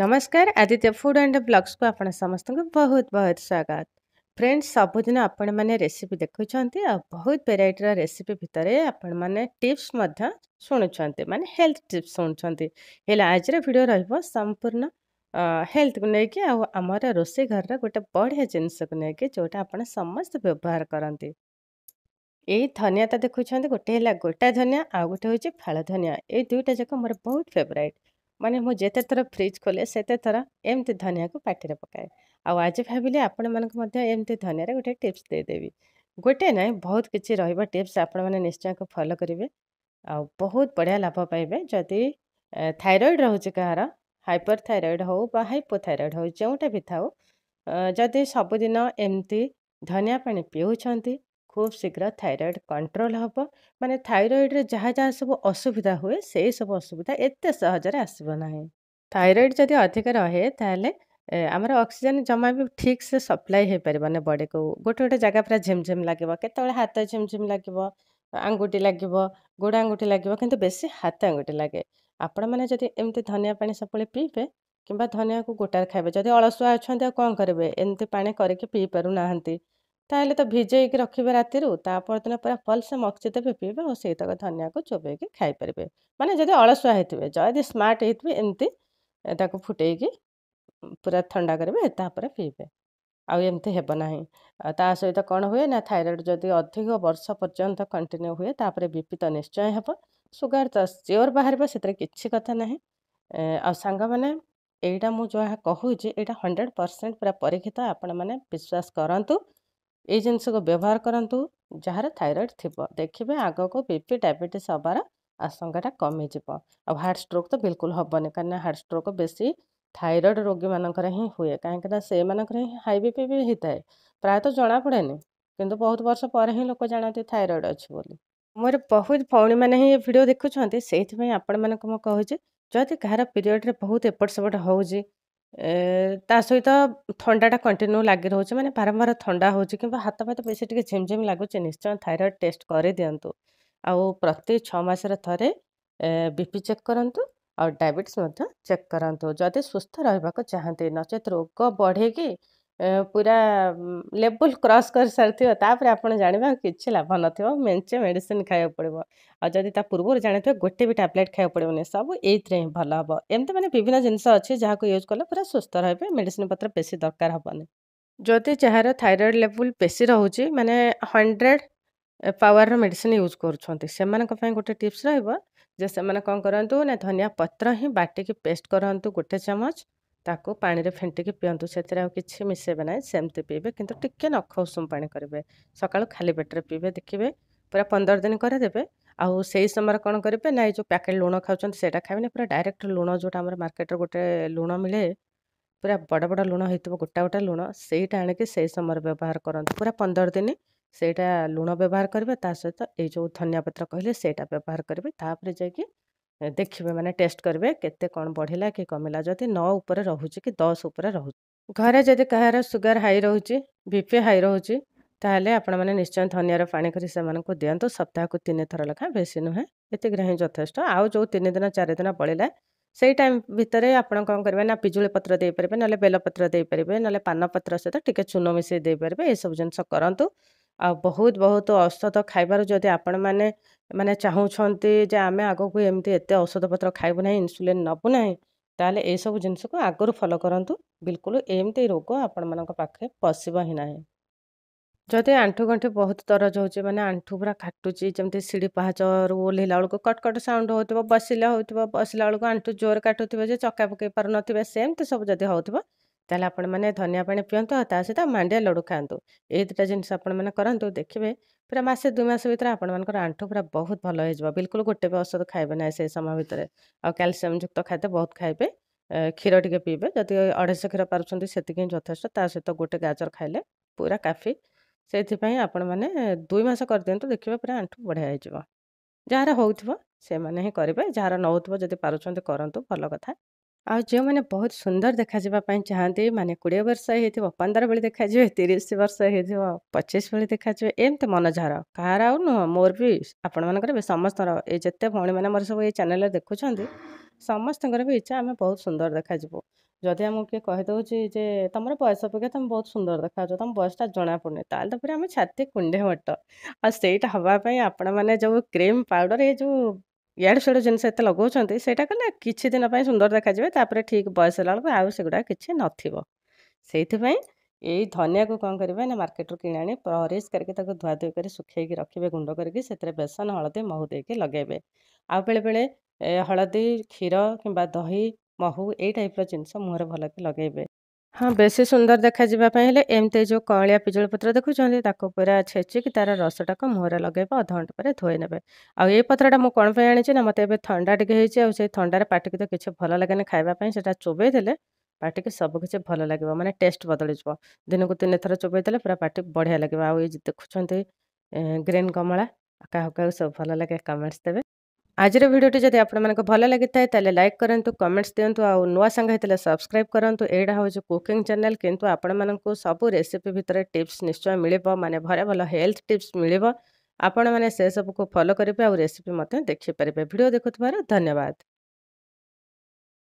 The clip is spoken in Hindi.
ନମସ୍କାର ଆଦିତ୍ୟ ଫୁଡ଼୍ ଆଣ୍ଡ ବ୍ଲଗ୍ସକୁ ଆପଣ ସମସ୍ତଙ୍କୁ ବହୁତ ବହୁତ ସ୍ୱାଗତ ଫ୍ରେଣ୍ଡ ସବୁଦିନ ଆପଣମାନେ ରେସିପି ଦେଖୁଛନ୍ତି ଆଉ ବହୁତ ଭେରାଇଟିର ରେସିପି ଭିତରେ ଆପଣମାନେ ଟିପ୍ସ ମଧ୍ୟ ଶୁଣୁଛନ୍ତି ମାନେ ହେଲ୍ଥ ଟିପ୍ସ ଶୁଣୁଛନ୍ତି ହେଲେ ଆଜିର ଭିଡ଼ିଓ ରହିବ ସମ୍ପୂର୍ଣ୍ଣ ହେଲ୍ଥକୁ ନେଇକି ଆଉ ଆମର ରୋଷେଇ ଘରର ଗୋଟେ ବଢ଼ିଆ ଜିନିଷକୁ ନେଇକି ଯେଉଁଟା ଆପଣ ସମସ୍ତେ ବ୍ୟବହାର କରନ୍ତି ଏଇ ଧନିଆ ତ ଦେଖୁଛନ୍ତି ଗୋଟେ ହେଲା ଗୋଟା ଧନିଆ ଆଉ ଗୋଟେ ହେଉଛି ଫାଳ ଧନିଆ ଏଇ ଦୁଇଟା ଯାକ ମୋର ବହୁତ ଫେଭରାଇଟ୍ ମାନେ ମୁଁ ଯେତେଥର ଫ୍ରିଜ୍ ଖୋଲେ ସେତେଥର ଏମିତି ଧନିଆକୁ ପାଟିରେ ପକାଏ ଆଉ ଆଜି ଭାବିଲି ଆପଣମାନଙ୍କୁ ମଧ୍ୟ ଏମିତି ଧନିଆରେ ଗୋଟେ ଟିପ୍ସ ଦେଇଦେବି ଗୋଟେ ନାହିଁ ବହୁତ କିଛି ରହିବ ଟିପ୍ସ ଆପଣମାନେ ନିଶ୍ଚୟକୁ ଫଲୋ କରିବେ ଆଉ ବହୁତ ବଢ଼ିଆ ଲାଭ ପାଇବେ ଯଦି ଥାଇରଏଡ଼୍ ରହୁଛି କାହାର ହାଇପର୍ ଥାଇରଏଡ଼୍ ହେଉ ବା ହାଇପୋଥାଇରଏଡ଼୍ ହେଉ ଯେଉଁଟା ବି ଥାଉ ଯଦି ସବୁଦିନ ଏମିତି ଧନିଆ ପାଣି ପିଉଛନ୍ତି खूब शीघ्र थायरएड कंट्रोल हम मानते थायरएड्रे जहाँ जहाँ सब असुविधा हुए से सब असुविधा एत सहज आसबना थायरएड जदि अधिक रे आमर अक्सीजेन जमा भी ठीक से सप्लाई हो पार मैंने बडी को गोटे गोटे जगह पूरा झिमझिम लगे केत हाथ झिमझिम लगे आंगुठी लगे गोड़ आंगुठी लगे कि बेस हाथ आंगुठी लगे आपण मैंने एमती धनिया पा सब पीबे कि धनिया को गोटार खाए जदि अलसुआ अच्छा कौन करेंगे एमती पा करके पी पार ना ताहले तो भिजेक रखिए राति पर दिन से मक्सीदे मक्सित पिपे और सही तक धनिया को चोबे खाईपर मानते जब अलसुआ होते जदि स्मार्ट होती एमती फुटे पूरा थंडा करेंगे पीबे आमती हेबना ता सहित कौन हुए ना थायरएड जदि अधिक वर्ष पर्यंत कंटिन्यू हुए बीपी तो निश्चय हे सुगार तो सियोर बाहर से किसी कथा ना आंग मैंने यहाँ मुझे कहूँ यहाँ हंड्रेड परसेंट पूरा परीक्षित आपण मैंने विश्वास करूँ ଏଇ ଜିନିଷକୁ ବ୍ୟବହାର କରନ୍ତୁ ଯାହାର ଥାଇରଏଡ଼୍ ଥିବ ଦେଖିବେ ଆଗକୁ ବି ପି ଡାଇବେଟିସ୍ ହେବାର ଆଶଙ୍କାଟା କମିଯିବ ଆଉ ହାର୍ଟ ଷ୍ଟ୍ରୋକ୍ ତ ବିଲକୁଲ ହେବନି କାହିଁକିନା ହାର୍ଟ ଷ୍ଟ୍ରୋକ୍ ବେଶୀ ଥାଇରଏଡ଼୍ ରୋଗୀମାନଙ୍କର ହିଁ ହୁଏ କାହିଁକିନା ସେମାନଙ୍କର ହିଁ ହାଇ ବି ପି ବି ହେଇଥାଏ ପ୍ରାୟତଃ ଜଣାପଡ଼େନି କିନ୍ତୁ ବହୁତ ବର୍ଷ ପରେ ହିଁ ଲୋକ ଜାଣନ୍ତି ଥାଇରଏଡ଼୍ ଅଛି ବୋଲି ମୋର ବହୁତ ଭଉଣୀମାନେ ହିଁ ଏ ଭିଡ଼ିଓ ଦେଖୁଛନ୍ତି ସେଇଥିପାଇଁ ଆପଣମାନଙ୍କୁ ମୁଁ କହୁଛି ଯଦି କାହାର ପିରିୟଡ଼ରେ ବହୁତ ଏପଟ ସେପଟ ହେଉଛି ତା ସହିତ ଥଣ୍ଡାଟା କଣ୍ଟିନ୍ୟୁ ଲାଗି ରହୁଛି ମାନେ ବାରମ୍ବାର ଥଣ୍ଡା ହେଉଛି କିମ୍ବା ହାତ ଫାତ ବେଶୀ ଟିକେ ଝିମ୍ ଝିମ୍ ଲାଗୁଛି ନିଶ୍ଚୟ ଥାଇରଏଡ଼୍ ଟେଷ୍ଟ କରିଦିଅନ୍ତୁ ଆଉ ପ୍ରତି ଛଅ ମାସରେ ଥରେ ବି ପି ଚେକ୍ କରନ୍ତୁ ଆଉ ଡାଇବେଟିସ୍ ମଧ୍ୟ ଚେକ୍ କରନ୍ତୁ ଯଦି ସୁସ୍ଥ ରହିବାକୁ ଚାହାନ୍ତି ନଚେତ୍ ରୋଗ ବଢ଼େଇକି पूरा लेवल क्रस कर सारी आप जानवे कि लाभ न थो मेचे मेडिसीन खाया पड़ो आदि पूर्व जानते हैं गोटे भी टैबलेट खाया पड़ोनि सब ये हम भल हम एमती मैंने विभिन्न जिनस अच्छे जहाँ को यूज कले पूरा सुस्थ रहा मेडिसीन पत्र बेस दरकार हेनी जदि चेहर थायरएड लेवल बेसी रोचे मैंने हंड्रेड पावर रेडिसीन यूज करें गोटे टीप्स रोज जो से कौन करूँ ना धनिया पत्र ही बाटिकी पेस्ट करूँ गोटे चमच ତାକୁ ପାଣିରେ ଫେଣ୍ଟିକି ପିଅନ୍ତୁ ସେଥିରେ ଆଉ କିଛି ମିଶାଇବେ ନାହିଁ ସେମିତି ପିଇବେ କିନ୍ତୁ ଟିକିଏ ନଖ ଉଷୁମ ପାଣି କରିବେ ସକାଳୁ ଖାଲି ପେଟରେ ପିଇବେ ଦେଖିବେ ପୁରା ପନ୍ଦର ଦିନ କରିଦେବେ ଆଉ ସେଇ ସମୟରେ କ'ଣ କରିବେ ନା ଏଇ ଯେଉଁ ପ୍ୟାକେଟ୍ ଲୁଣ ଖାଉଛନ୍ତି ସେଇଟା ଖାଇବେନି ପୁରା ଡାଇରେକ୍ଟ ଲୁଣ ଯେଉଁଟା ଆମର ମାର୍କେଟରେ ଗୋଟେ ଲୁଣ ମିଳେ ପୁରା ବଡ଼ ବଡ଼ ଲୁଣ ହେଇଥିବ ଗୋଟା ଗୋଟା ଲୁଣ ସେଇଟା ଆଣିକି ସେଇ ସମୟରେ ବ୍ୟବହାର କରନ୍ତୁ ପୁରା ପନ୍ଦର ଦିନ ସେଇଟା ଲୁଣ ବ୍ୟବହାର କରିବେ ତା ସହିତ ଏଇ ଯେଉଁ ଧନିଆ ପତ୍ର କହିଲେ ସେଇଟା ବ୍ୟବହାର କରିବେ ତାପରେ ଯାଇକି देखिए मैंने टेस्ट करेंगे केते कौन बढ़ला कि कमला जदि नौ रोचे कि दस उपर रो घर जदि कह सुगार हाई रोचे बीपी हाई रोचे तेल आपण धनिया पा कर दिंतु सप्ताह को तीन थर लखा बेस नुहे इतने हिं जथेष आउ जो तीन दिन चार दिन पड़ा से ही टाइम भितर आपड़ कौन पिजुली पत्र ना बेलपत्र देपर ना पान सहित टी चून मिसे सब जिन करूँ ଆଉ ବହୁତ ବହୁତ ଔଷଧ ଖାଇବାରୁ ଯଦି ଆପଣମାନେ ମାନେ ଚାହୁଁଛନ୍ତି ଯେ ଆମେ ଆଗକୁ ଏମିତି ଏତେ ଔଷଧପତ୍ର ଖାଇବୁ ନାହିଁ ଇନସୁଲିନ୍ ନେବୁ ନାହିଁ ତାହେଲେ ଏସବୁ ଜିନିଷକୁ ଆଗରୁ ଫଲୋ କରନ୍ତୁ ବିଲକୁଲ ଏମିତି ରୋଗ ଆପଣମାନଙ୍କ ପାଖେ ପଶିବ ହିଁ ନାହିଁ ଯଦି ଆଣ୍ଠୁ ଗଣ୍ଠି ବହୁତ ଦରଜ ହେଉଛି ମାନେ ଆଣ୍ଠୁ ପୁରା କାଟୁଛି ଯେମିତି ସିଡ଼ି ପାହାଚରୁ ଓହ୍ଲେଇଲା ବେଳକୁ କଟ୍ କଟ୍ ସାଉଣ୍ଡ ହେଉଥିବ ବସିଲା ହେଉଥିବ ବସିଲା ବେଳକୁ ଆଣ୍ଠୁ ଜୋର କାଟୁଥିବ ଯେ ଚକା ପକାଇ ପାରୁନଥିବେ ସେମିତି ସବୁ ଯଦି ହେଉଥିବ ତାହେଲେ ଆପଣମାନେ ଧନିଆ ପାଣି ପିଅନ୍ତୁ ଆଉ ତା ସହିତ ମାଣ୍ଡିଆ ଲଡ଼ୁ ଖାଆନ୍ତୁ ଏଇ ଦୁଇଟା ଜିନିଷ ଆପଣମାନେ କରନ୍ତୁ ଦେଖିବେ ପୁରା ମାସେ ଦୁଇ ମାସ ଭିତରେ ଆପଣମାନଙ୍କର ଆଣ୍ଠୁ ପୁରା ବହୁତ ଭଲ ହେଇଯିବ ବିଲକୁଲ ଗୋଟେ ବି ଔଷଧ ଖାଇବେ ନାହିଁ ସେଇ ସମୟ ଭିତରେ ଆଉ କ୍ୟାଲସିୟମ ଯୁକ୍ତ ଖାଦ୍ୟ ବହୁତ ଖାଇବେ କ୍ଷୀର ଟିକେ ପିଇବେ ଯଦି ଅଢ଼େଇଶହ କ୍ଷୀର ପାରୁଛନ୍ତି ସେତିକି ହିଁ ଯଥେଷ୍ଟ ତା ସହିତ ଗୋଟେ ଗାଜର ଖାଇଲେ ପୁରା କାଫି ସେଇଥିପାଇଁ ଆପଣମାନେ ଦୁଇ ମାସ କରିଦିଅନ୍ତୁ ଦେଖିବେ ପୁରା ଆଣ୍ଠୁ ବଢ଼ିଆ ହେଇଯିବ ଯାହାର ହେଉଥିବ ସେମାନେ ହିଁ କରିବେ ଯାହାର ନେଉଥିବ ଯଦି ପାରୁଛନ୍ତି କରନ୍ତୁ ଭଲ କଥା आ जो मैंने बहुत सुंदर देखा देखाजापी चाहते माने कोड़े वर्ष हो पंदर बेले देखा जाए तीस वर्ष हो पचीस बेले देखा जाए एमती मनझर कहार आ नुह मोर भी आपर भी समस्त ये जिते भाई मैंने सब ये चेल देखुं समस्त भी इच्छा आम बहुत सुंदर देखाजु जदि आम किए कहीदे तुम बयस अपेक्षा तुम बहुत सुंदर देखा तुम बयसटा जना पड़े तो फिर आम छाती कुंडे मट आईटा हाँपी आपण मैंने जो क्रीम पाउडर ये जो ଇଆଡ଼ୁ ସିଆଡ଼ୁ ଜିନିଷ ଏତେ ଲଗାଉଛନ୍ତି ସେଇଟା କଲେ କିଛି ଦିନ ପାଇଁ ସୁନ୍ଦର ଦେଖାଯିବେ ତାପରେ ଠିକ୍ ବୟସ ହେଲା ବେଳକୁ ଆଉ ସେଗୁଡ଼ା କିଛି ନଥିବ ସେଇଥିପାଇଁ ଏଇ ଧନିଆକୁ କ'ଣ କରିବେ ନା ମାର୍କେଟରୁ କିଣି ଆଣି ପରିସ୍ କରିକି ତାକୁ ଧୁଆଧୁଇ କରି ଶୁଖେଇକି ରଖିବେ ଗୁଣ୍ଡ କରିକି ସେଥିରେ ବେସନ ହଳଦୀ ମହୁ ଦେଇକି ଲଗାଇବେ ଆଉ ବେଳେବେଳେ ହଳଦୀ କ୍ଷୀର କିମ୍ବା ଦହି ମହୁ ଏଇ ଟାଇପ୍ର ଜିନିଷ ମୁହଁରେ ଭଲକି ଲଗାଇବେ ହଁ ବେଶୀ ସୁନ୍ଦର ଦେଖାଯିବା ପାଇଁ ହେଲେ ଏମିତି ଯେଉଁ କଅଁଳିଆ ପିଜୁଳି ପତ୍ର ଦେଖୁଛନ୍ତି ତାକୁ ପୁରା ଛେଚିକି ତା'ର ରସଟାକୁ ମୁହଁରେ ଲଗେଇବେ ଅଧଘଣ୍ଟା ପରେ ଧୋଇ ନେବେ ଆଉ ଏଇ ପତ୍ରଟା ମୁଁ କ'ଣ ପାଇଁ ଆଣିଛି ନା ମୋତେ ଏବେ ଥଣ୍ଡା ଟିକେ ହେଇଛି ଆଉ ସେଇ ଥଣ୍ଡାରେ ପାଟିକି ତ କିଛି ଭଲ ଲାଗେନି ଖାଇବା ପାଇଁ ସେଇଟା ଚୋବେଇ ଦେଲେ ପାଟିକି ସବୁକିଛି ଭଲ ଲାଗିବ ମାନେ ଟେଷ୍ଟ ବଦଳିଯିବ ଦିନକୁ ତିନି ଥର ଚୋବେଇ ଦେଲେ ପୁରା ପାଟି ବଢ଼ିଆ ଲାଗିବ ଆଉ ଏଇ ଦେଖୁଛନ୍ତି ଗ୍ରୀନ୍ କମଳା କାହାକୁ କାହାକୁ ସବୁ ଭଲ ଲାଗେ କମେଣ୍ଟସ୍ ଦେବେ आज भिडियो जदि आपँक भल लगी था तेल लाइक करूँ कमेंट्स दिंतु आ नुआ सांगे सब्सक्राइब करूँ एटा हूँ कुकिंग चैनल किंतु आपण सब रेसीपी भितर टीप्स निश्चय मिले मानते भले भल हेल्थ टीप्स मिले आपण मैंने कुछ फलो करेंगे आउ रेसीपी देखिपारे भिड देखु धन्यवाद